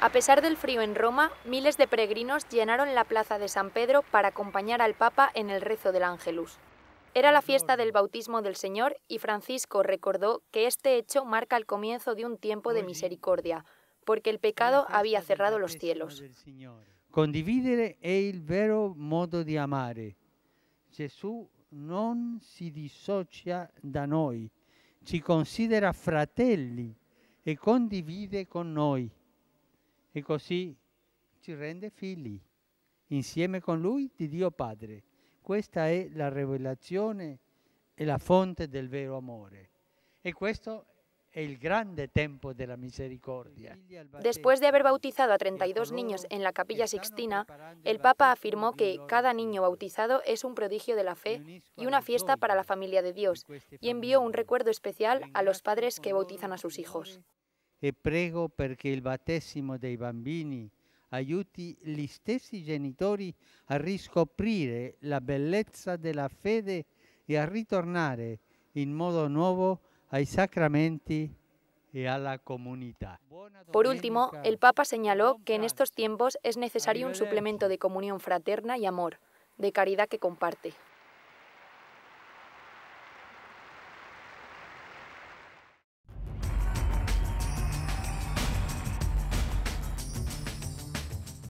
A pesar del frío en Roma, miles de peregrinos llenaron la plaza de San Pedro para acompañar al Papa en el rezo del Ángelus. Era la fiesta del bautismo del Señor y Francisco recordó que este hecho marca el comienzo de un tiempo de misericordia, porque el pecado había cerrado los cielos. Condividere è il vero modo di amare. Gesù non si dissocia da noi, ci considera fratelli e condivide con noi. E così ci rende figli, insieme con Lui, di Dio Padre. Questa è la rivelazione e la fonte del vero amore. E questo è il grande tempo della misericordia. Después de haber bautizado a 32 niños en la Capilla Sixtina, el Papa afirmó que cada niño bautizado es un prodigio de la fe y una fiesta para la familia de Dios, y envió un recuerdo especial a los padres que bautizan a sus hijos e prego perché il battesimo dei bambini aiuti gli stessi genitori a riscoprire la belleza de la fede y e a ritornare in modo nuovo ai sacramenti y e a la comunidad. Por último, el Papa señaló que en estos tiempos es necesario un suplemento de comunión fraterna y amor, de caridad que comparte.